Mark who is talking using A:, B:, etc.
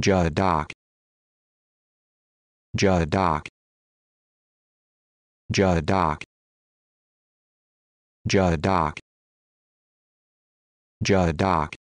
A: Jadak. Jadak. Jadak. Jadak. Jadak.